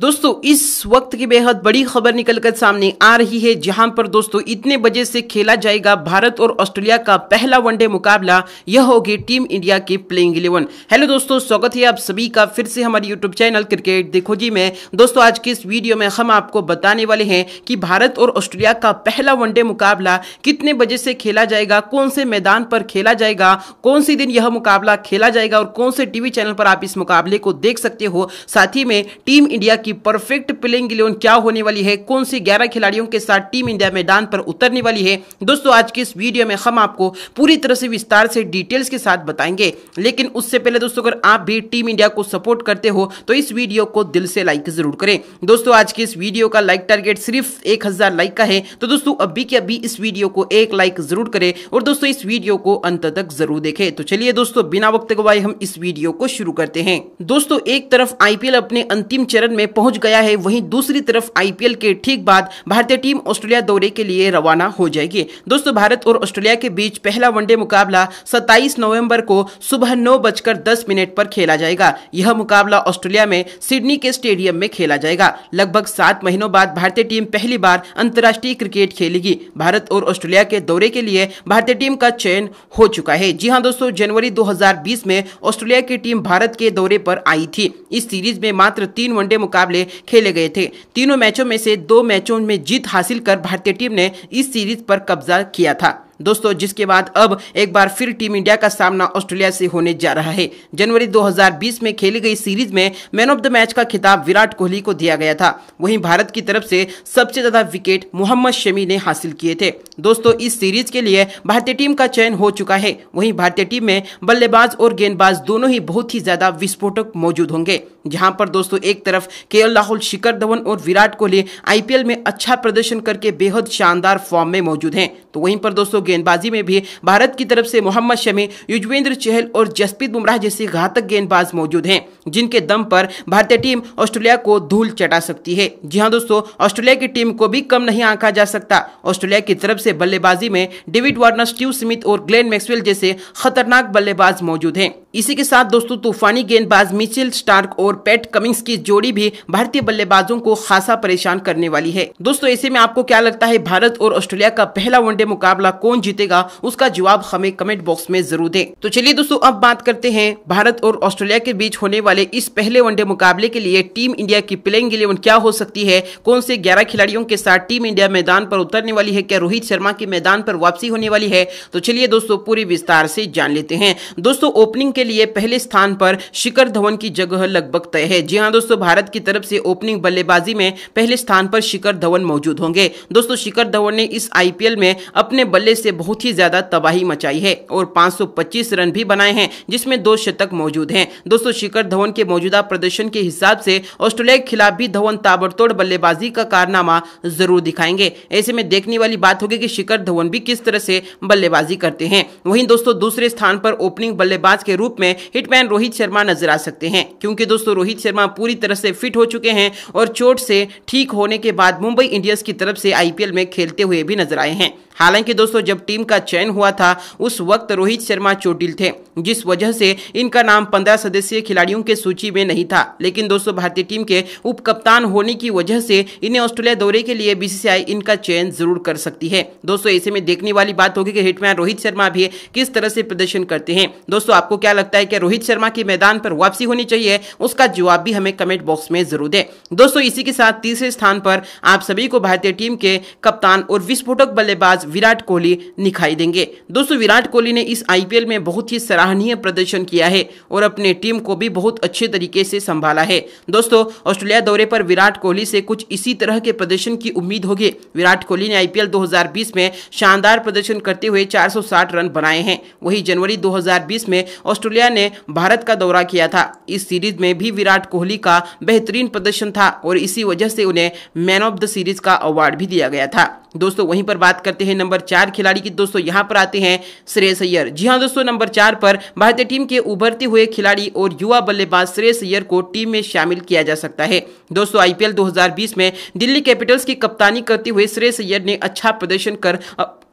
दोस्तों इस वक्त की बेहद बड़ी खबर निकलकर सामने आ रही है जहां पर दोस्तों इतने बजे से खेला जाएगा भारत और ऑस्ट्रेलिया का पहला वनडे मुकाबला यह होगी टीम इंडिया के प्लेइंग इलेवन हेलो दोस्तों स्वागत है आप सभी का फिर से हमारे यूट्यूब चैनल क्रिकेट देखो जी में दोस्तों आज के इस वीडियो में हम आपको बताने वाले हैं कि भारत और ऑस्ट्रेलिया का पहला वनडे मुकाबला कितने बजे से खेला जाएगा कौन से मैदान पर खेला जाएगा कौन से दिन यह मुकाबला खेला जाएगा और कौन से टीवी चैनल पर आप इस मुकाबले को देख सकते हो साथ ही में टीम इंडिया कि परफेक्ट प्लेइंग इलेवन क्या होने वाली है कौन सी ग्यारह खिलाड़ियों के साथ टीम इंडिया मैदान पर उतरने वाली है दोस्तों आज की इस वीडियो में हम आपको पूरी तरह से विस्तार से डिटेल्स के साथ बताएंगे लेकिन उससे पहले दोस्तों अगर आप भी टीम इंडिया को सपोर्ट करते हो तो इस वीडियो को दिल से लाइक जरूर करें दोस्तों आज की इस वीडियो का लाइक टारगेट सिर्फ एक लाइक का है तो दोस्तों अभी के अभी इस वीडियो को एक लाइक जरूर करें और दोस्तों इस वीडियो को अंत तक जरूर देखें तो चलिए दोस्तों बिना वक्त गवाए हम इस वीडियो को शुरू करते हैं दोस्तों एक तरफ आईपीएल अपने अंतिम चरण में पहुंच गया है वहीं दूसरी तरफ आईपीएल के ठीक बाद भारतीय टीम ऑस्ट्रेलिया दौरे के लिए रवाना हो जाएगी दोस्तों भारत और ऑस्ट्रेलिया के बीच पहला वनडे मुकाबला 27 नवंबर को सुबह नौ बजकर दस मिनट पर खेला जाएगा यह मुकाबला ऑस्ट्रेलिया में सिडनी के स्टेडियम में खेला जाएगा लगभग सात महीनों बाद भारतीय टीम पहली बार अंतर्राष्ट्रीय क्रिकेट खेलेगी भारत और ऑस्ट्रेलिया के दौरे के लिए भारतीय टीम का चयन हो चुका है जी हाँ दोस्तों जनवरी 2020 में ऑस्ट्रेलिया की टीम भारत के दौरे पर आई थी इस सीरीज में मात्र तीन वनडे मुकाबला मुकाबले खेले गए थे तीनों मैचों में से दो मैचों में जीत हासिल कर भारतीय टीम ने इस सीरीज पर कब्जा किया था दोस्तों जिसके बाद अब एक बार फिर टीम इंडिया का सामना ऑस्ट्रेलिया से होने जा रहा है जनवरी 2020 में खेली गई सीरीज में मैन ऑफ द मैच का खिताब विराट कोहली को दिया गया था वहीं भारत की तरफ से सबसे ज्यादा विकेट मोहम्मद शमी ने हासिल किए थे दोस्तों इस सीरीज के लिए भारतीय टीम का चयन हो चुका है वहीं भारतीय टीम में बल्लेबाज और गेंदबाज दोनों ही बहुत ही ज्यादा विस्फोटक मौजूद होंगे जहां पर दोस्तों एक तरफ के राहुल शिखर धवन और विराट कोहली आईपीएल में अच्छा प्रदर्शन करके बेहद शानदार फॉर्म में मौजूद हैं तो वहीं पर दोस्तों गेंदबाजी में भी भारत की तरफ से मोहम्मद शमी युजवेंद्र चहल और जसप्रीत बुमराह जैसे घातक गेंदबाज मौजूद हैं जिनके दम पर भारतीय टीम ऑस्ट्रेलिया को धूल चटा सकती है जी हाँ दोस्तों ऑस्ट्रेलिया की टीम को भी कम नहीं आंका जा सकता ऑस्ट्रेलिया की तरफ से बल्लेबाजी में डेविड वार्नर स्टीव स्मिथ और ग्लेन मैक्सवेल जैसे खतरनाक बल्लेबाज मौजूद हैं इसी के साथ दोस्तों तूफानी गेंदबाज मिचेल स्टार्क और पैट कमिंग्स की जोड़ी भी भारतीय बल्लेबाजों को खासा परेशान करने वाली है दोस्तों ऐसे में आपको क्या लगता है भारत और ऑस्ट्रेलिया का पहला वनडे मुकाबला कौन जीतेगा उसका जवाब हमें कमेंट बॉक्स में जरूर दें तो चलिए दोस्तों अब बात करते हैं भारत और ऑस्ट्रेलिया के बीच होने वाले इस पहले वनडे मुकाबले के लिए टीम इंडिया की प्लेइंग इलेवन क्या हो सकती है कौन से ग्यारह खिलाड़ियों के साथ टीम इंडिया मैदान पर उतरने वाली है क्या रोहित शर्मा के मैदान पर वापसी होने वाली है तो चलिए दोस्तों पूरी विस्तार से जान लेते हैं दोस्तों ओपनिंग के के लिए पहले स्थान पर शिखर धवन की जगह लगभग तय है जी हाँ दोस्तों भारत की तरफ से ओपनिंग बल्लेबाजी में पहले स्थान पर शिखर धवन मौजूद होंगे दोस्तों शिखर धवन ने इस आईपीएल में अपने बल्ले से बहुत ही ज्यादा तबाही मचाई है और 525 रन भी बनाए हैं जिसमें दो शतक मौजूद हैं दोस्तों शिखर धवन के मौजूदा प्रदर्शन के हिसाब से ऑस्ट्रेलिया के खिलाफ भी धवन ताबड़तोड़ बल्लेबाजी का कारनामा जरूर दिखाएंगे ऐसे में देखने वाली बात होगी कि शिखर धवन भी किस तरह से बल्लेबाजी करते हैं वहीं दोस्तों दूसरे स्थान पर ओपनिंग बल्लेबाज के रूप रूप में हिटमैन रोहित शर्मा नजर आ सकते हैं क्योंकि दोस्तों रोहित शर्मा पूरी तरह से फिट हो चुके हैं और चोट से ठीक होने के बाद मुंबई इंडियंस की तरफ से आईपीएल में खेलते हुए भी नजर आए हैं हालांकि दोस्तों जब टीम का चयन हुआ था उस वक्त रोहित शर्मा चोटिल थे जिस वजह से इनका नाम पंद्रह सदस्यीय खिलाड़ियों के सूची में नहीं था लेकिन दोस्तों भारतीय टीम के उप कप्तान होने की वजह से इन्हें ऑस्ट्रेलिया दौरे के लिए बीसीसीआई इनका चयन जरूर कर सकती है दोस्तों ऐसे में देखने वाली बात होगी कि हिटमैन रोहित शर्मा भी किस तरह से प्रदर्शन करते हैं दोस्तों आपको क्या लगता है कि रोहित शर्मा की मैदान पर वापसी होनी चाहिए उसका जवाब भी हमें कमेंट बॉक्स में जरूर दें दोस्तों इसी के साथ तीसरे स्थान पर आप सभी को भारतीय टीम के कप्तान और विस्फोटक बल्लेबाज बल्लेबाज विराट कोहली दिखाई देंगे दोस्तों विराट कोहली ने इस आईपीएल में बहुत ही सराहनीय प्रदर्शन किया है और अपने टीम को भी बहुत अच्छे तरीके से संभाला है दोस्तों ऑस्ट्रेलिया दौरे पर विराट कोहली से कुछ इसी तरह के प्रदर्शन की उम्मीद होगी विराट कोहली ने आईपीएल 2020 में शानदार प्रदर्शन करते हुए 460 रन बनाए हैं वही जनवरी 2020 में ऑस्ट्रेलिया ने भारत का दौरा किया था इस सीरीज में भी विराट कोहली का बेहतरीन प्रदर्शन था और इसी वजह से उन्हें मैन ऑफ द सीरीज का अवार्ड भी दिया गया था दोस्तों वहीं पर बात करते हैं नंबर चार खिलाड़ी की दोस्तों यहाँ पर आते हैं श्रेयस अय्यर जी हाँ दोस्तों नंबर चार पर भारतीय टीम के उभरते हुए खिलाड़ी और युवा बल्लेबाज श्रेयस अय्यर को टीम में शामिल किया जा सकता है दोस्तों आईपीएल 2020 में दिल्ली कैपिटल्स की कप्तानी करते हुए श्रेयस अय्यर ने अच्छा प्रदर्शन कर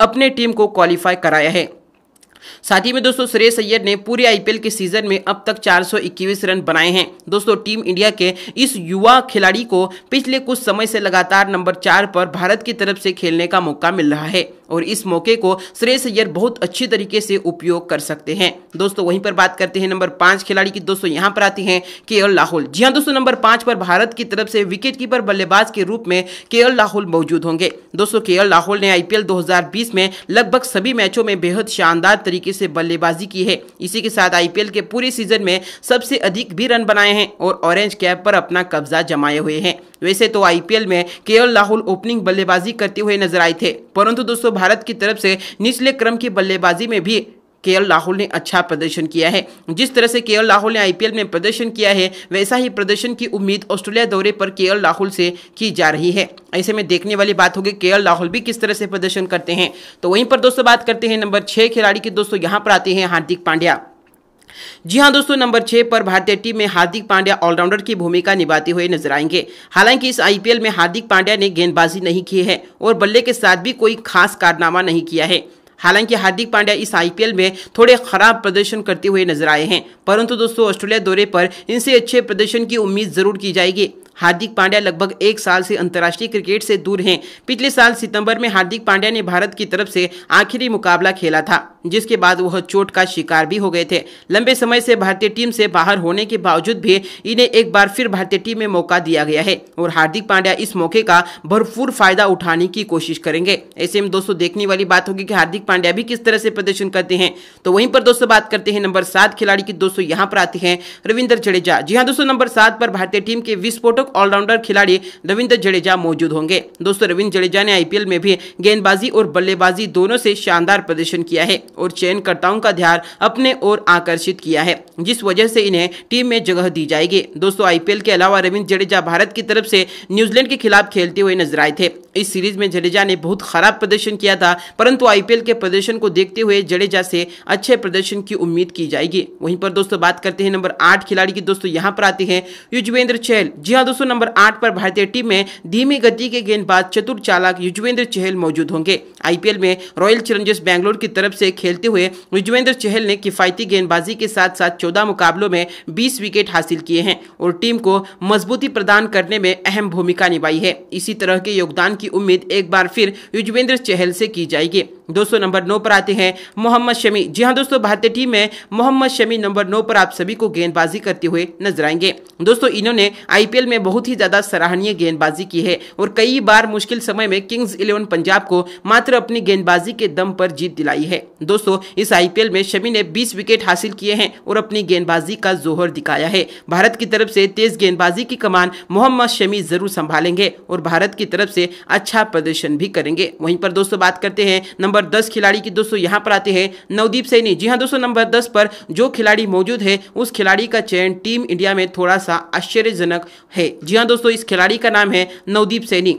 अपने टीम को क्वालिफाई कराया है साथ ही में दोस्तों सुरेश अय्यर ने पूरे आईपीएल के सीजन में अब तक 421 रन बनाए हैं दोस्तों टीम इंडिया के इस युवा खिलाड़ी को पिछले कुछ समय से लगातार नंबर चार पर भारत की तरफ से खेलने का मौका मिल रहा है और इस मौके को श्रेयस अय्यर बहुत अच्छी तरीके से उपयोग कर सकते हैं दोस्तों वहीं पर बात करते हैं नंबर पांच खिलाड़ी की दोस्तों यहाँ पर आती है के एल राहुल जी हाँ दोस्तों नंबर पांच पर भारत की तरफ से कीपर बल्लेबाज के रूप में के एल राहुल मौजूद होंगे दोस्तों के एल राहुल ने आईपीएल दो में लगभग सभी मैचों में बेहद शानदार तरीके से बल्लेबाजी की है इसी के साथ आईपीएल के पूरे सीजन में सबसे अधिक भी रन बनाए हैं और ऑरेंज कैप पर अपना कब्जा जमाए हुए हैं वैसे तो आईपीएल में के राहुल ओपनिंग बल्लेबाजी करते हुए नजर आए थे परंतु दोस्तों भारत की तरफ से निचले क्रम की बल्लेबाजी में भी के एल राहुल ने अच्छा प्रदर्शन किया है जिस तरह से के एल राहुल ने आईपीएल में प्रदर्शन किया है वैसा ही प्रदर्शन की उम्मीद ऑस्ट्रेलिया दौरे पर के एल राहुल से की जा रही है ऐसे में देखने वाली बात होगी के एल राहुल भी किस तरह से प्रदर्शन करते हैं तो वहीं पर दोस्तों बात करते हैं नंबर छः खिलाड़ी के दोस्तों यहाँ पर आते हैं हार्दिक पांड्या जी हाँ दोस्तों नंबर छह पर भारतीय टीम में हार्दिक पांड्या ऑलराउंडर की भूमिका निभाते हुए नजर आएंगे हालांकि इस आईपीएल में हार्दिक पांड्या ने गेंदबाजी नहीं की है और बल्ले के साथ भी कोई खास कारनामा नहीं किया है हालांकि हार्दिक पांड्या इस आईपीएल में थोड़े खराब प्रदर्शन करते हुए नजर आए हैं परंतु दोस्तों ऑस्ट्रेलिया दौरे पर इनसे अच्छे प्रदर्शन की उम्मीद जरूर की जाएगी हार्दिक पांड्या लगभग एक साल से अंतर्राष्ट्रीय क्रिकेट से दूर हैं पिछले साल सितंबर में हार्दिक पांड्या ने भारत की तरफ से आखिरी मुकाबला खेला था जिसके बाद वह चोट का शिकार भी हो गए थे लंबे समय से भारतीय टीम से बाहर होने के बावजूद भी इन्हें एक बार फिर भारतीय टीम में मौका दिया गया है और हार्दिक पांड्या इस मौके का भरपूर फायदा उठाने की कोशिश करेंगे ऐसे में दोस्तों देखने वाली बात होगी कि हार्दिक पांड्या भी किस तरह से प्रदर्शन करते हैं तो वहीं पर दोस्तों बात करते हैं नंबर सात खिलाड़ी की दोस्तों यहाँ पर आते हैं रविंदर जडेजा जी हाँ दोस्तों नंबर सात पर भारतीय टीम के विस्फोटक टॉप ऑलराउंडर खिलाड़ी रविंद्र जडेजा मौजूद होंगे दोस्तों रविंद्र जडेजा ने आईपीएल में भी गेंदबाजी और बल्लेबाजी दोनों से शानदार प्रदर्शन किया है और चयनकर्ताओं का ध्यान अपने ओर आकर्षित किया है जिस वजह से इन्हें टीम में जगह दी जाएगी दोस्तों आईपीएल के अलावा रविंद्र जडेजा भारत की तरफ से न्यूजीलैंड के खिलाफ खेलते हुए नजर आए थे इस सीरीज में जडेजा ने बहुत खराब प्रदर्शन किया था परंतु आईपीएल के प्रदर्शन को देखते हुए जडेजा से अच्छे प्रदर्शन की उम्मीद की जाएगी वहीं पर दोस्तों बात करते हैं नंबर आठ खिलाड़ी की दोस्तों यहां पर आते हैं युजवेंद्र चहल जी हाँ दोस्तों सौ नंबर आठ पर भारतीय टीम में धीमी गति के गेंदबाज चतुर चालक युजवेंद्र चहल मौजूद होंगे आईपीएल में रॉयल चैलेंजर्स बैंगलोर की तरफ से खेलते हुए युजवेंद्र चहल ने किफायती गेंदबाजी के साथ साथ चौदह मुकाबलों में बीस विकेट हासिल किए हैं और टीम को मजबूती प्रदान करने में अहम भूमिका निभाई है इसी तरह के योगदान की उम्मीद एक बार फिर युजवेंद्र चहल से की जाएगी दोस्तों नंबर नौ पर आते हैं मोहम्मद शमी जी हाँ दोस्तों भारतीय टीम में मोहम्मद शमी नंबर नौ पर आप सभी को गेंदबाजी करते हुए नजर आएंगे दोस्तों इन्होंने आईपीएल में ने बहुत ही ज्यादा सराहनीय गेंदबाजी की है और कई बार मुश्किल समय में किंग्स इलेवन पंजाब को मात्र अपनी गेंदबाजी के दम पर जीत दिलाई है दोस्तों इस आईपीएल में शमी ने 20 विकेट हासिल किए हैं और अपनी गेंदबाजी का जोहर दिखाया है भारत की तरफ से तेज गेंदबाजी की कमान मोहम्मद शमी जरूर संभालेंगे और भारत की तरफ से अच्छा प्रदर्शन भी करेंगे वहीं पर दोस्तों बात करते हैं नंबर दस खिलाड़ी की दोस्तों यहाँ पर आते हैं नवदीप सैनी जी हाँ दोस्तों नंबर दस पर जो खिलाड़ी मौजूद है उस खिलाड़ी का चयन टीम इंडिया में थोड़ा सा आश्चर्यजनक है जी हाँ दोस्तों इस खिलाड़ी का नाम है नवदीप सैनी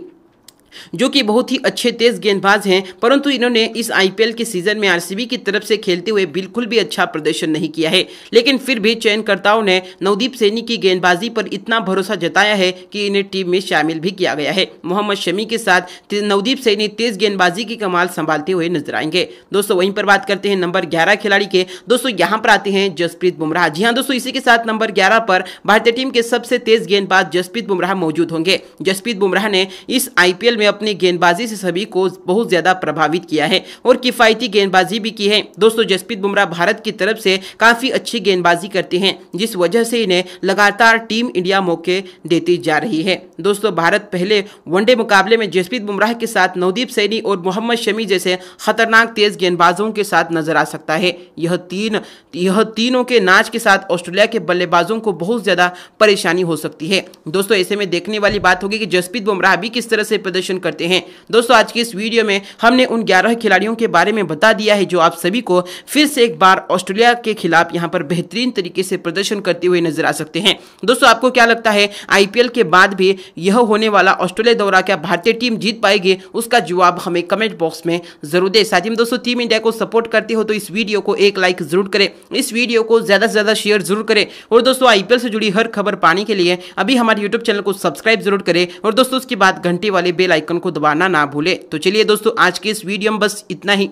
जो कि बहुत ही अच्छे तेज गेंदबाज हैं परंतु इन्होंने इस आईपीएल के सीजन में आरसीबी की तरफ से खेलते हुए बिल्कुल भी अच्छा प्रदर्शन नहीं किया है लेकिन फिर भी चयनकर्ताओं ने नवदीप सैनी की गेंदबाजी पर इतना भरोसा जताया है कि इन्हें टीम में शामिल भी किया गया है मोहम्मद शमी के साथ नवदीप सैनी तेज गेंदबाजी की कमाल संभालते हुए नजर आएंगे दोस्तों वहीं पर बात करते हैं नंबर ग्यारह खिलाड़ी के दोस्तों यहाँ पर आते हैं जसप्रीत बुमराह जी हाँ दोस्तों इसी के साथ नंबर ग्यारह पर भारतीय टीम के सबसे तेज गेंदबाज जसप्रीत बुमराह मौजूद होंगे जसप्रीत बुमराह ने इस आईपीएल में अपनी गेंदबाजी से सभी को बहुत ज़्यादा प्रभावित किया है और किफ़ायती गेंदबाजी भी की है दोस्तों जसप्रीत बुमराह भारत की तरफ से काफ़ी अच्छी गेंदबाजी करते हैं जिस वजह से इन्हें लगातार टीम इंडिया मौके देती जा रही है दोस्तों भारत पहले वनडे मुकाबले में जसप्रीत बुमराह के साथ नवदीप सैनी और मोहम्मद शमी जैसे खतरनाक तेज गेंदबाजों के साथ नजर आ सकता है यह तीन यह तीनों के नाच के साथ ऑस्ट्रेलिया के बल्लेबाजों को बहुत ज़्यादा परेशानी हो सकती है दोस्तों ऐसे में देखने वाली बात होगी कि जसप्रीत बुमराह भी किस तरह से प्रदर्शन प्रदर्शन करते हैं दोस्तों आज के इस वीडियो में हमने उन ग्यारह खिलाड़ियों के बारे में बता दिया है जो आप सभी को फिर से एक बार ऑस्ट्रेलिया के खिलाफ यहाँ पर बेहतरीन तरीके से प्रदर्शन करते हुए नजर आ सकते हैं दोस्तों आपको क्या लगता है आईपीएल के बाद भी यह होने वाला ऑस्ट्रेलिया दौरा क्या भारतीय टीम जीत पाएगी उसका जवाब हमें कमेंट बॉक्स में जरूर दे साथ ही दोस्तों टीम इंडिया को सपोर्ट करते हो तो इस वीडियो को एक लाइक जरूर करें इस वीडियो को ज्यादा से ज्यादा शेयर जरूर करें और दोस्तों आईपीएल से जुड़ी हर खबर पाने के लिए अभी हमारे यूट्यूब चैनल को सब्सक्राइब जरूर करें और दोस्तों उसके बाद घंटे वाले बेल आइकन को दबाना ना भूले तो चलिए दोस्तों आज के इस वीडियो में बस इतना ही